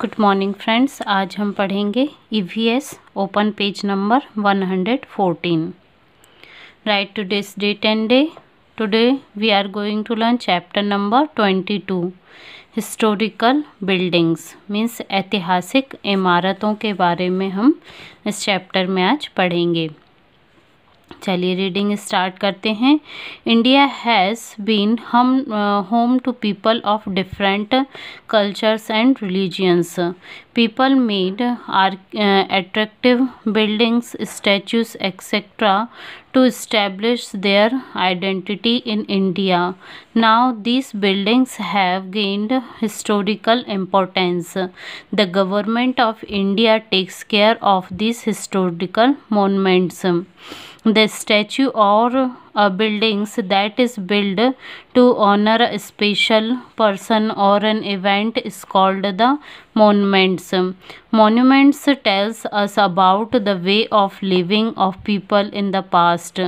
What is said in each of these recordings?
Good morning friends आज हम पढ़ेंगे EVS open page number 114 write today's day ten day today we are going to learn chapter number 22 historical buildings means ऐतिहासिक इमारतों के बारे में हम इस चैप्टर में आज पढ़ेंगे चलिए reading स्टार्ट करते हैं इंडिया हैज़ बीन हम home to people of different cultures and religions people made are attractive buildings statues to establish their identity in India. Now these buildings have gained historical importance. The government of India takes care of these historical monuments the statue or a uh, buildings that is built to honor a special person or an event is called the monuments monuments tells us about the way of living of people in the past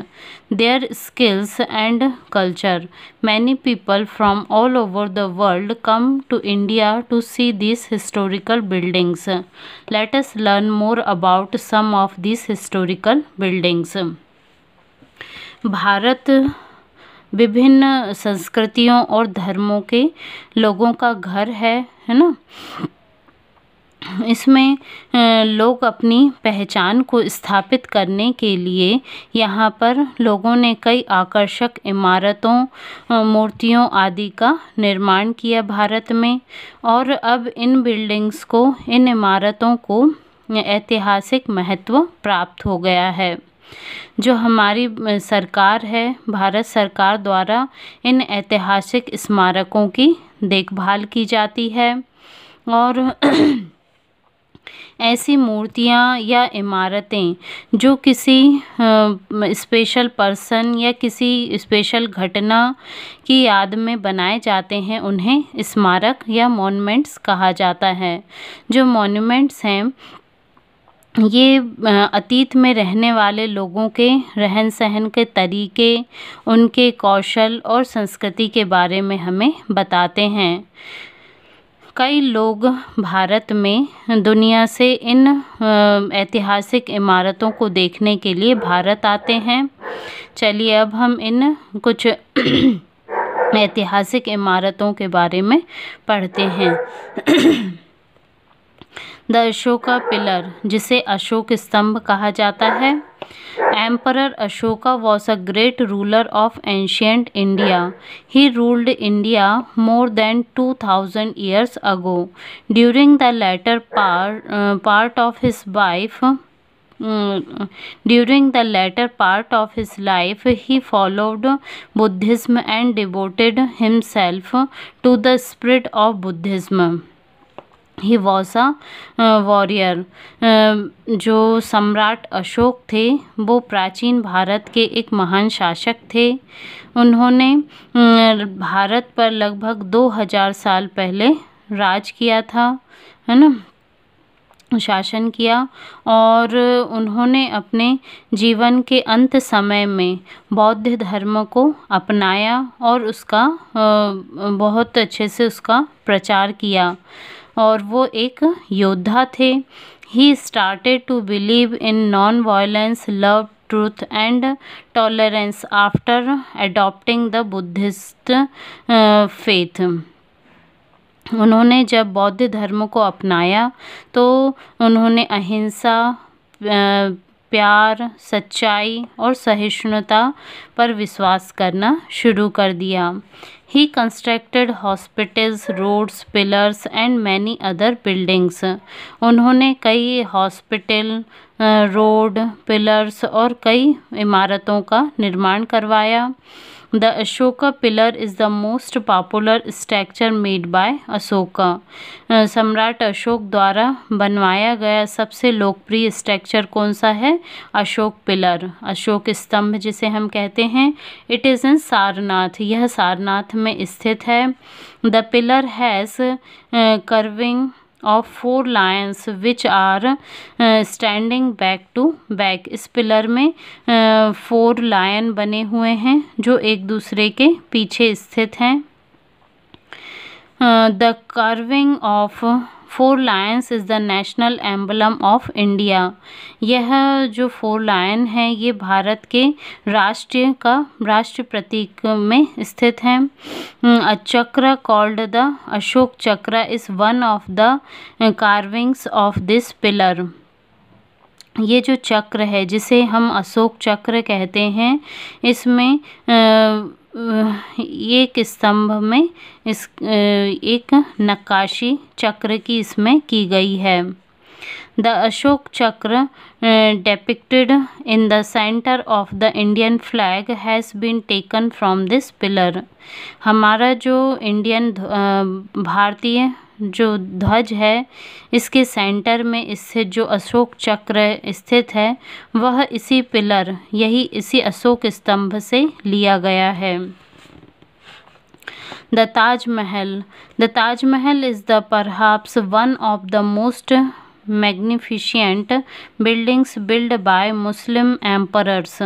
their skills and culture many people from all over the world come to india to see these historical buildings let us learn more about some of these historical buildings भारत विभिन्न संस्कृतियों और धर्मों के लोगों का घर है है ना इसमें लोग अपनी पहचान को स्थापित करने के लिए यहाँ पर लोगों ने कई आकर्षक इमारतों मूर्तियों आदि का निर्माण किया भारत में और अब इन बिल्डिंग्स को इन इमारतों को ऐतिहासिक महत्व प्राप्त हो गया है जो हमारी सरकार है भारत सरकार द्वारा इन ऐतिहासिक स्मारकों की देखभाल की जाती है और ऐसी मूर्तियाँ या इमारतें जो किसी स्पेशल पर्सन या किसी स्पेशल घटना की याद में बनाए जाते हैं उन्हें स्मारक या मॉन्यूमेंट्स कहा जाता है जो मॉन्यूमेंट्स हैं ये अतीत में रहने वाले लोगों के रहन सहन के तरीके उनके कौशल और संस्कृति के बारे में हमें बताते हैं कई लोग भारत में दुनिया से इन ऐतिहासिक इमारतों को देखने के लिए भारत आते हैं चलिए अब हम इन कुछ ऐतिहासिक इमारतों के बारे में पढ़ते हैं द अशोका पिलर जिसे अशोक स्तंभ कहा जाता है emperor Ashoka was a great ruler of ancient India he ruled India more than two thousand years ago during the latter part of his wife during the latter part of his life he followed Buddhism and devoted himself to the spirit of Buddhism he was a warrior जो सम्राट अशोक थे वो प्राचीन भारत के एक महान शासक थे उन्होंने भारत पर लगभग दो हज़ार साल पहले राज किया था है ना शासन किया और उन्होंने अपने जीवन के अंत समय में बौद्ध धर्म को अपनाया और उसका बहुत अच्छे से उसका प्रचार किया और वो एक योद्धा थे he started to believe in non violence love truth and tolerance after adopting the Buddhist faith उन्होंने जब बौद्ध धर्म को अपनाया तो उन्होंने अहिंसा uh, प्यार सच्चाई और सहिष्णुता पर विश्वास करना शुरू कर दिया he constructed hospitals roads pillars and many other buildings उन्होंने कई हॉस्पिटल रोड पिलर्स और कई इमारतों का निर्माण करवाया the Ashoka pillar is the most popular structure made by Ashoka सम्राट अशोक द्वारा बनवाया गया सबसे लोकप्रिय स्ट्रक्चर कौन सा है अशोक पिलर अशोक स्तंभ जिसे हम कहते हैं इट इज़ इन सारनाथ यह सारनाथ में स्थित है the pillar has carving of four lions which are standing back to back इस पिलर में फोर uh, लायन बने हुए हैं जो एक दूसरे के पीछे स्थित हैं the carving of four lions is the national emblem of India यह जो फोर लायन है ये भारत के राष्ट्र का राष्ट्र प्रतीक में स्थित है अ चक्र called the Ashok chakra is one of the carvings of this pillar ये जो चक्र है जिसे हम अशोक चक्र कहते हैं इसमें एक स्तंभ में इस एक नक्काशी चक्र की इसमें की गई है the Ashok chakra depicted in the centre of the Indian flag has been taken from this pillar हमारा जो इंडियन भारतीय जो ध्वज है इसके सेंटर में इससे जो अशोक चक्र स्थित है वह इसी पिलर यही इसी अशोक स्तंभ से लिया गया है द ताज महल the Taj Mahal is the perhaps one of the most magnificent buildings build by Muslim emperors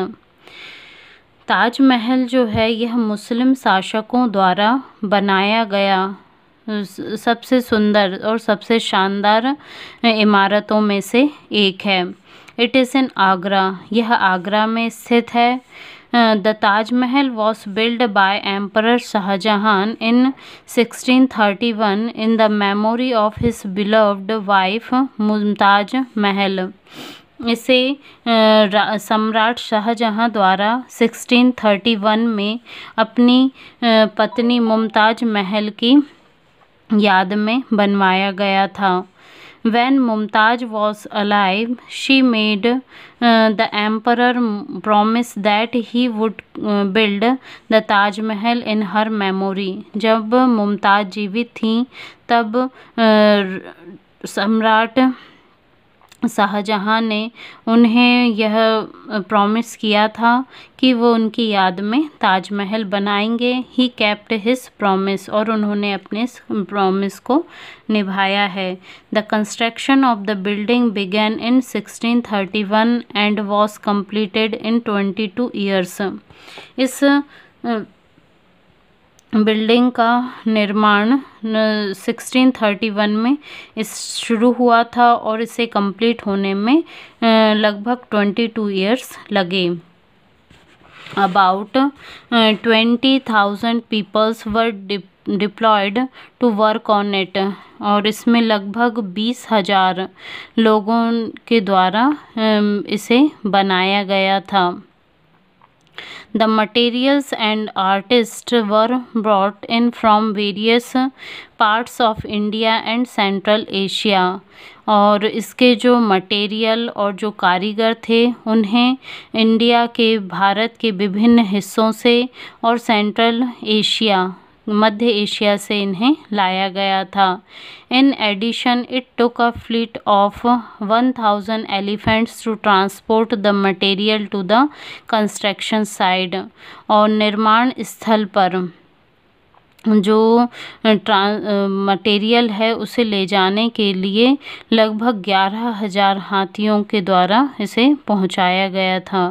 Taj Mahal जो है यह मुस्लिम शासकों द्वारा बनाया गया सबसे सुंदर और सबसे शानदार इमारतों में से एक है इट इज़ इन आगरा यह आगरा में स्थित है the Taj Mahal was build by emperor Shah Jahan in 1631 in the memory of his beloved wife Mumtaz Mahal इसे सम्राट शाहजहां द्वारा 1631 में अपनी पत्नी मुमताज महल की याद में बनवाया गया था when Mumtaz was alive she made the emperor promise that he would build the Taj Mahal in her memory जब मुमताज जीवित थी तब uh, सम्राट शाहजहाँ ने उन्हें यह प्रॉमिस किया था कि वो उनकी याद में ताजमहल बनाएंगे ही कैप्ट हिस प्रॉमिस और उन्होंने अपने इस प्रॉमिस को निभाया है the construction of the building began in 1631 and was completed in 22 two years इस बिल्डिंग का निर्माण सिक्सटीन थर्टी वन में इस शुरू हुआ था और इसे कंप्लीट होने में लगभग ट्वेंटी टू ईयर्स लगे about 20,000 peoples were dip deployed to work on it और इसमें लगभग बीस हजार लोगों के द्वारा इसे बनाया गया था The materials and artists were brought in from various parts of India and Central Asia और इसके जो मटेरियल और जो कारीगर थे उन्हें इंडिया के भारत के विभिन्न हिस्सों से और सेंट्रल एशिया मध्य एशिया से इन्हें लाया गया था in addition it took a fleet of 1000 elephants to transport the material to the construction site और निर्माण स्थल पर जो ट्रां मटेरियल है उसे ले जाने के लिए लगभग ग्यारह हज़ार हाथियों के द्वारा इसे पहुंचाया गया था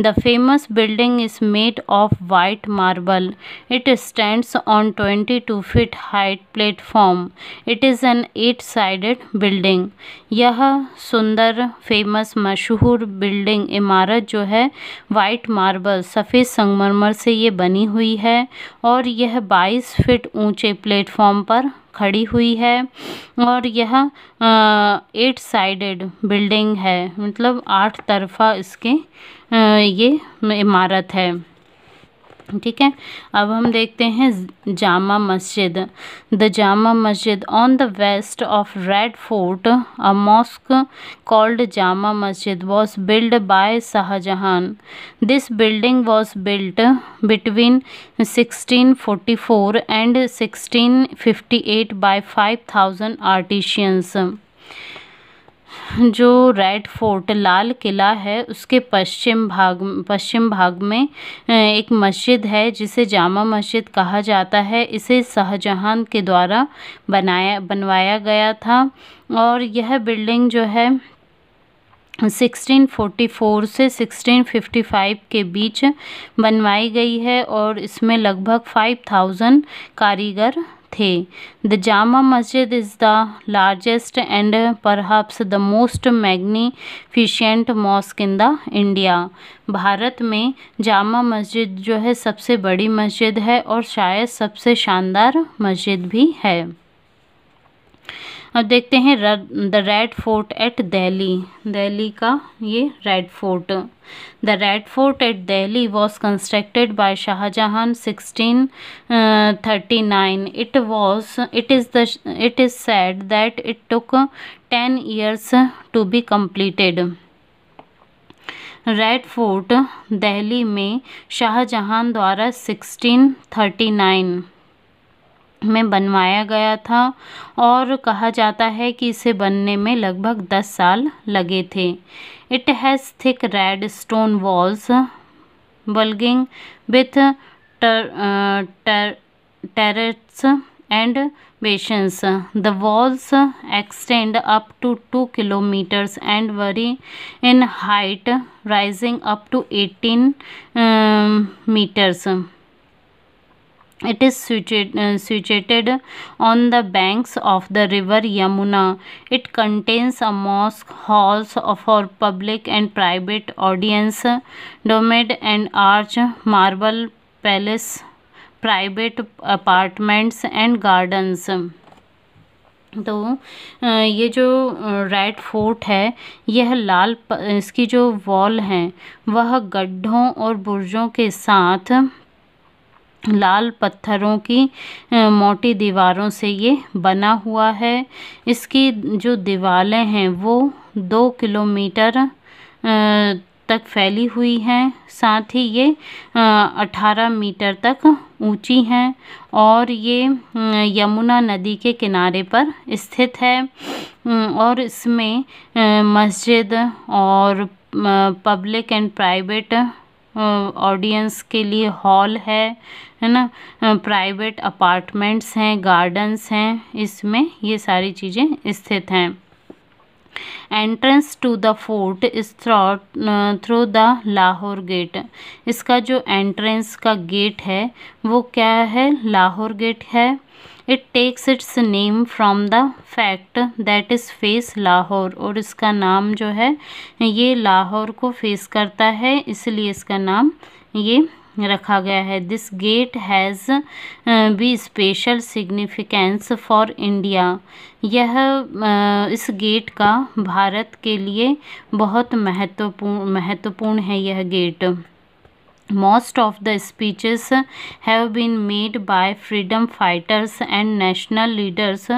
the famous building is made of white marble it stands on twenty two feet height platform it is an eight sided building यह सुंदर फेमस मशहूर बिल्डिंग इमारत जो है वाइट मार्बल सफ़ेद संगमरमर से ये बनी हुई है और यह बाईस बाईस फिट ऊंचे प्लेटफॉर्म पर खड़ी हुई है और यह एट साइडेड बिल्डिंग है मतलब आठ तरफा इसके ये इमारत है। ठीक है अब हम देखते हैं जामा मस्जिद the Jama Masjid on the west of Red Fort a mosque called Jama Masjid was build by Shah Jahan this building was built between 1644 and 1658 by 5000 artisans जो रेड फोर्ट लाल किला है उसके पश्चिम भाग पश्चिम भाग में एक मस्जिद है जिसे जामा मस्जिद कहा जाता है इसे शाहजहां के द्वारा बनाया बनवाया गया था और यह बिल्डिंग जो है 1644 से 1655 के बीच बनवाई गई है और इसमें लगभग 5000 कारीगर थे the Jama Masjid is the largest and perhaps the most magnificent mosque in the India भारत में जामा मस्जिद जो है सबसे बड़ी मस्जिद है और शायद सबसे शानदार मस्जिद भी है अब देखते हैं the Red Fort at Delhi Delhi का ये Red Fort the Red Fort at Delhi was constructed by Shah Jahan sixteen thirty nine it was it is the it is said that it took ten years to be completed Red Fort Delhi में शाहजहां द्वारा sixteen thirty nine में बनवाया गया था और कहा जाता है कि इसे बनने में लगभग दस साल लगे थे it has thick red stone walls bulging with turrets and bastions the walls extend up to two kilometres and vary in height rising up to eighteen metres it is situated uh, situated on the banks of the river yamuna it contains a mosque halls for public and private audience domed and arch marble palace private apartments and gardens तो ये जो Red fort है यह लाल इसकी जो wall हैं वह गड्ढों और बुर्जों के साथ लाल पत्थरों की मोटी दीवारों से ये बना हुआ है इसकी जो दीवारें हैं वो दो किलोमीटर तक फैली हुई हैं साथ ही ये अठारह मीटर तक ऊंची हैं और ये यमुना नदी के किनारे पर स्थित है और इसमें मस्जिद और पब्लिक एंड प्राइवेट ऑडियंस के लिए हॉल है है ना प्राइवेट अपार्टमेंट्स हैं गार्डन्स हैं इसमें ये सारी चीज़ें स्थित हैं entrance to the fort is through the Lahore gate इसका जो एंट्रेंस का गेट है वो क्या है लाहौर गेट है it takes its name from the fact that is face Lahore और इसका नाम जो है ये लाहौर को फेस करता है इसलिए इसका नाम ये रखा गया है this gate has be special significance for India यह uh, इस गेट का भारत के लिए बहुत महत्वपूर्ण महत्वपूर्ण है यह gate Most of the speeches have been made by freedom fighters and national leaders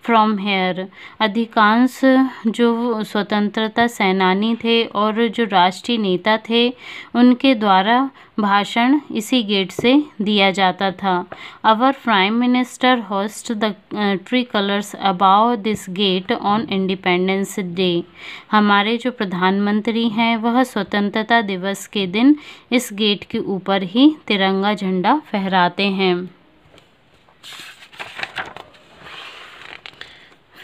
from here. अधिकांश जो स्वतंत्रता सेनानी थे और जो राष्ट्रीय नेता थे उनके द्वारा भाषण इसी गेट से दिया जाता था our prime minister hoist the tricolours above this gate on Independence Day हमारे जो प्रधानमंत्री हैं वह स्वतंत्रता दिवस के दिन इस गेट गेट के ऊपर ही तिरंगा झंडा फहराते हैं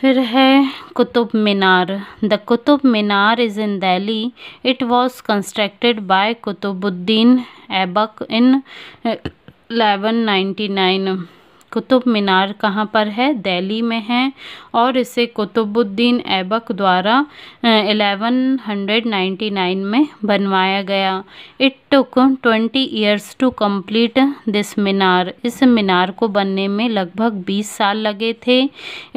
फिर है Qutub Minar the Qutub Minar is in Delhi it was constructed by Qutubuddin Aibak in eleven ninety nine Qutub Minar कहाँ पर है दिल्ली में है और इसे कुतुबुद्दीन ऐबक द्वारा एलेवन हंड्रेड नाइन्टी नाइन में बनवाया गया it took twenty years to complete this minar इस मीनार को बनने में लगभग बीस साल लगे थे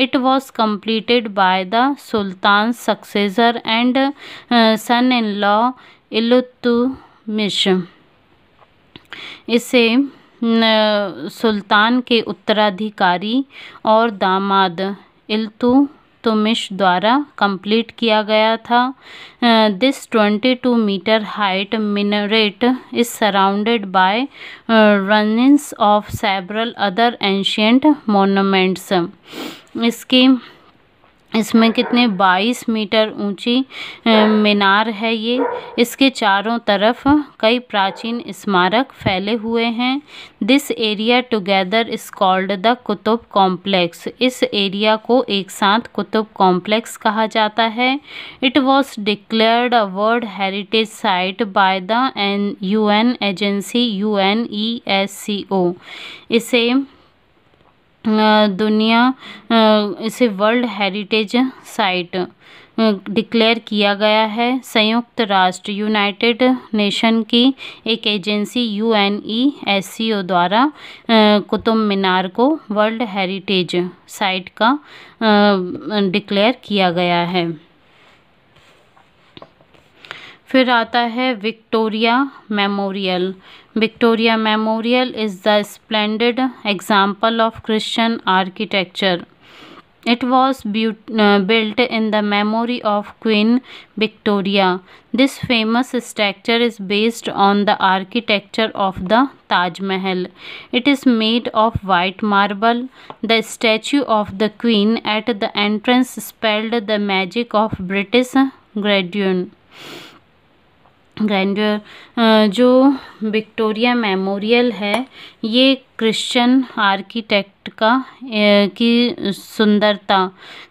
it was completed by the sultan successor and son in law मिश इसे सुल्तान के उत्तराधिकारी और दामाद इल्तुतमिश द्वारा कंप्लीट किया गया था this twenty two metre height minaret is surrounded by ruins of several other ancient monuments इसके इसमें कितने बाईस मीटर ऊंची मीनार है ये इसके चारों तरफ कई प्राचीन स्मारक फैले हुए हैं this area together is called the Qutub complex इस एरिया को एक साथ कुतुब कॉम्प्लेक्स कहा जाता है it was declared a world heritage site by the an UN agency UNESCO इसे दुनिया इसे वर्ल्ड हेरिटेज साइट डिक्लेयर किया गया है संयुक्त राष्ट्र यूनाइटेड नेशन की एक agency U N E S C O द्वारा कुतुब मीनार को वर्ल्ड हेरिटेज साइट का डिक्लेयर किया गया है फिर आता है Victoria Memorial Victoria Memorial is the splendid example of Christian architecture. It was uh, built in the memory of Queen Victoria. This famous structure is based on the architecture of the Taj Mahal. It is made of white marble. The statue of the Queen at the entrance spelled the magic of British grandeur. Grandeur जो Victoria Memorial है ये Christian architect का की सुंदरता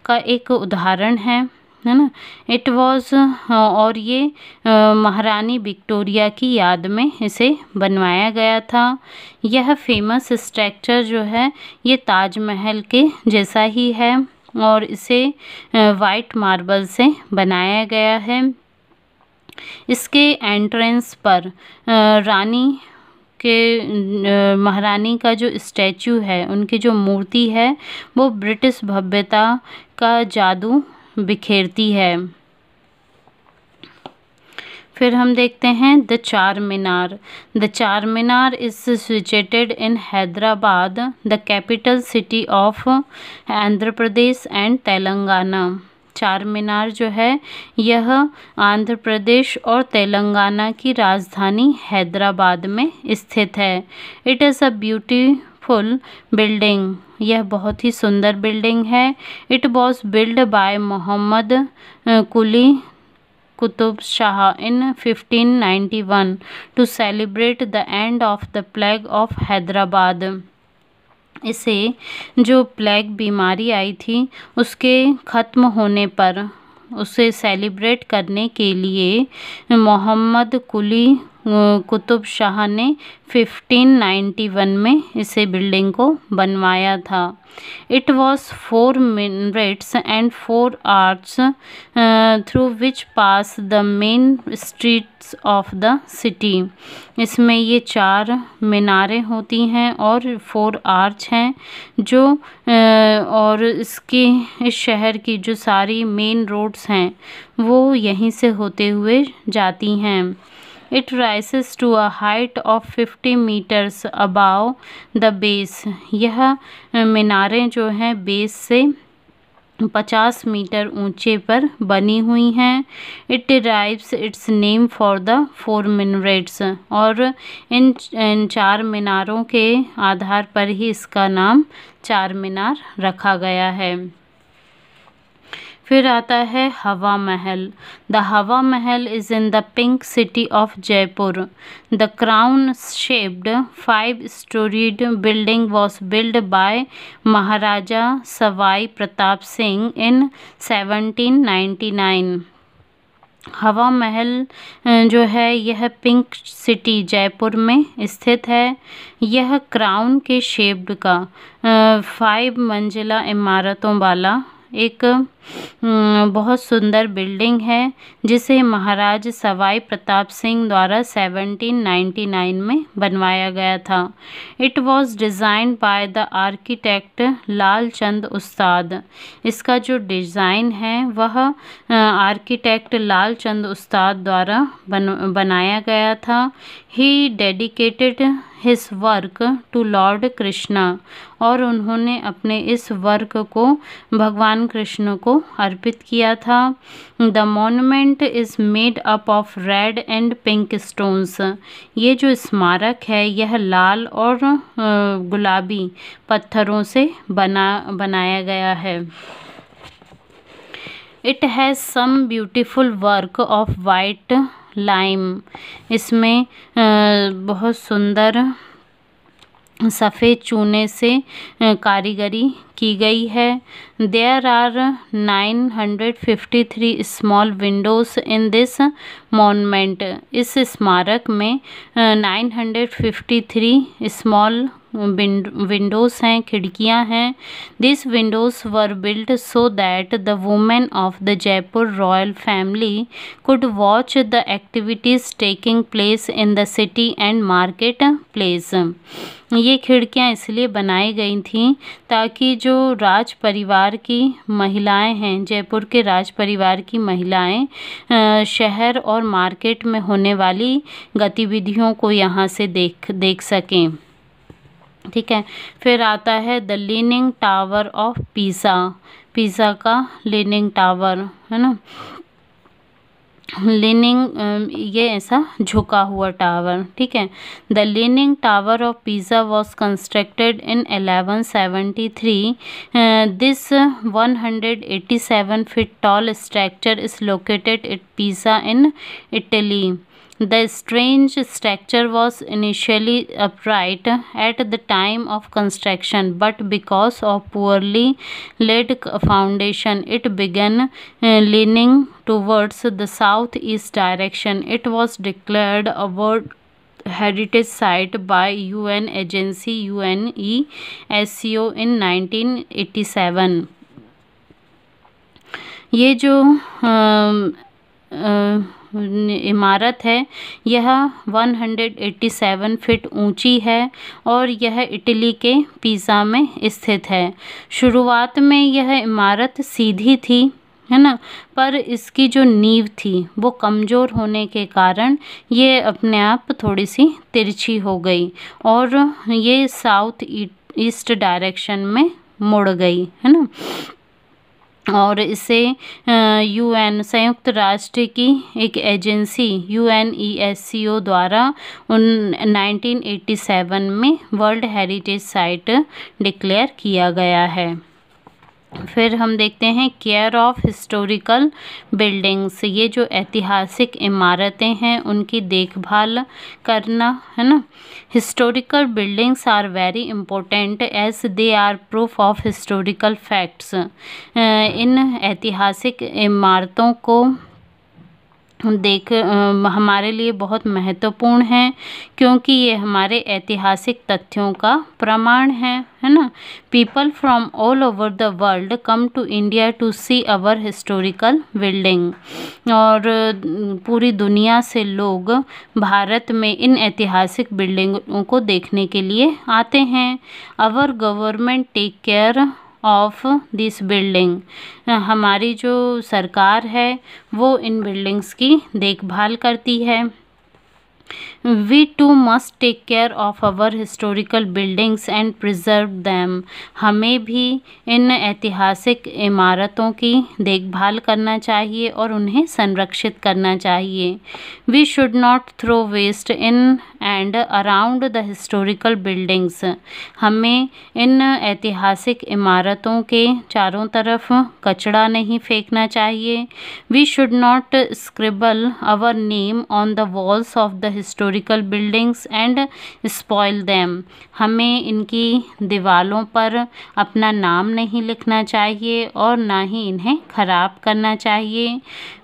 का एक उदाहरण है है ना इट वॉज और ये महारानी विक्टोरिया की याद में इसे बनवाया गया था यह फेमस स्ट्रक्चर जो है ये ताजमहल के जैसा ही है और इसे वाइट मार्बल से बनाया गया है इसके एंट्रेंस पर रानी के महारानी का जो स्टैचू है उनकी जो मूर्ति है वो ब्रिटिश भव्यता का जादू बिखेरती है फिर हम देखते हैं the Char Minar the Char Minar is situated in Hyderabad the capital city of Andhra Pradesh and Telangana Char Minar जो है यह आंध्र प्रदेश और तेलंगाना की राजधानी हैदराबाद में स्थित है it is a beautiful building यह बहुत ही सुंदर बिल्डिंग है it was build by Mohammed Quli Qutub Shah in 1591 to celebrate the end of the plague of Hyderabad इसे जो प्लेग बीमारी आई थी उसके ख़त्म होने पर उसे सेलिब्रेट करने के लिए मोहम्मद कुली कुतुब शाह ने 1591 में इसे बिल्डिंग को बनवाया था it was four minarets and four arches through which pass the main streets of the city इसमें ये चार मीनारें होती हैं और फोर आर्च हैं जो और इसके इस शहर की जो सारी मेन रोड्स हैं वो यहीं से होते हुए जाती हैं it rises to a height of fifty metres above the base यह मीनारें जो हैं बेस से पचास मीटर ऊंचे पर बनी हुई हैं it derives its name for the four minarets और इन, इन चार मीनारों के आधार पर ही इसका नाम चार मीनार रखा गया है फिर आता है हवा महल the Hawa Mahal is in the Pink City of Jaipur the crown shaped five storeyed building was build by Maharaja Sawai Pratap Singh in 1799 Hawa महल जो है यह पिंक सिटी जयपुर में स्थित है यह क्राउन के शेप्ड का फाइव uh, मंजिला इमारतों वाला एक हम्म, बहुत सुंदर बिल्डिंग है जिसे महाराज सवाई प्रताप सिंह द्वारा 1799 में बनवाया गया था it was design by the architect Lal Chand Ustad इसका जो डिज़ाइन है वह आर्किटेक्ट लाल चंद उस्ताद द्वारा बन बनाया गया था he dedicated his work to Lord Krishna और उन्होंने अपने इस वर्क को भगवान कृष्ण को अर्पित किया था the monument is made up of red and pink stones ये जो स्मारक है यह लाल और गुलाबी पत्थरों से बना बनाया गया है it has some beautiful work of white lime इसमें बहुत सुंदर सफ़ेद चूने से कारीगरी की गई है there are nine hundred fifty three small windows in this monument इस स्मारक में nine hundred fifty three small windows हैं खिड़कियां हैं this windows were built so that the women of the Jaipur royal family could watch the activities taking place in the city and market place ये खिड़कियां इसलिए बनाई गई थीं ताकि जो राज परिवार की महिलाएं हैं जयपुर के राज परिवार की महिलाएं शहर और मार्केट में होने वाली गतिविधियों को यहाँ से देख देख सकें ठीक है फिर आता है the leaning tower of Pisa पीसा का लीनिंग टावर है ना लीनिंग um, ये ऐसा झुका हुआ टावर ठीक है the leaning tower of Pisa was constructed in 1173 this seven feet tall structure is located it Pisa in Italy The strange structure was initially upright at the time of construction, but because of poorly laid foundation, it began uh, leaning towards the southeast direction. It was declared a World Heritage Site by UN agency UNESCO in 1987. ये जो um, uh, इमारत है यह 187 feet ऊंची है और यह Italy के पिज़ा में स्थित है शुरुआत में यह इमारत सीधी थी है ना पर इसकी जो नींव थी वो कमज़ोर होने के कारण ये अपने आप थोड़ी सी तिरछी हो गई और ये साउथ ईस्ट डायरेक्शन में मुड़ गई है ना और इसे यूएन संयुक्त राष्ट्र की एक agency U N E S C O द्वारा उन 1987 में वर्ल्ड हेरिटेज साइट डिक्लेयर किया गया है फिर हम देखते हैं केयर ऑफ हिस्टोरिकल बिल्डिंग्स ये जो ऐतिहासिक इमारतें हैं उनकी देखभाल करना है ना historical buildings are very important as they are proof of historical facts इन ऐतिहासिक इमारतों को देख हमारे लिए बहुत महत्वपूर्ण है क्योंकि ये हमारे ऐतिहासिक तथ्यों का प्रमाण है है ना people from all over the world come to India to see our historical building और पूरी दुनिया से लोग भारत में इन ऐतिहासिक बिल्डिंगों को देखने के लिए आते हैं our government take care of this building हमारी जो सरकार है वो इन बिल्डिंग्स की देखभाल करती है we too must take care of our historical buildings and preserve them हमें भी इन ऐतिहासिक इमारतों की देखभाल करना चाहिए और उन्हें संरक्षित करना चाहिए we should not throw waste in and around the historical buildings हमें इन ऐतिहासिक इमारतों के चारों तरफ कचड़ा नहीं फेंकना चाहिए we should not scribble our name on the walls of the historic historical buildings and spoil them हमें इनकी दीवारों पर अपना नाम नहीं लिखना चाहिए और ना ही इन्हें ख़राब करना चाहिए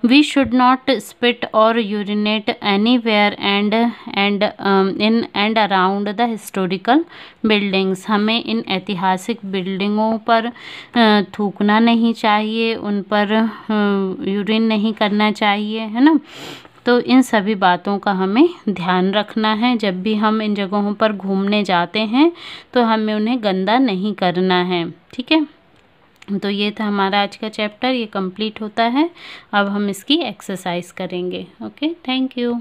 वी शुड नॉट स्पिट और urinate anywhere and and in and around the historical buildings हमें इन ऐतिहासिक बिल्डिंगों पर uh, थूकना नहीं चाहिए उन पर यूरिन uh, नहीं करना चाहिए है ना तो इन सभी बातों का हमें ध्यान रखना है जब भी हम इन जगहों पर घूमने जाते हैं तो हमें उन्हें गंदा नहीं करना है ठीक है तो ये था हमारा आज का चैप्टर ये कंप्लीट होता है अब हम इसकी एक्सरसाइज करेंगे ओके थैंक यू